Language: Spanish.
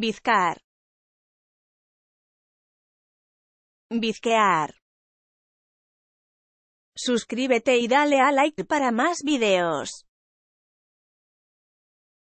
Bizcar. Bizquear. Suscríbete y dale a like para más videos.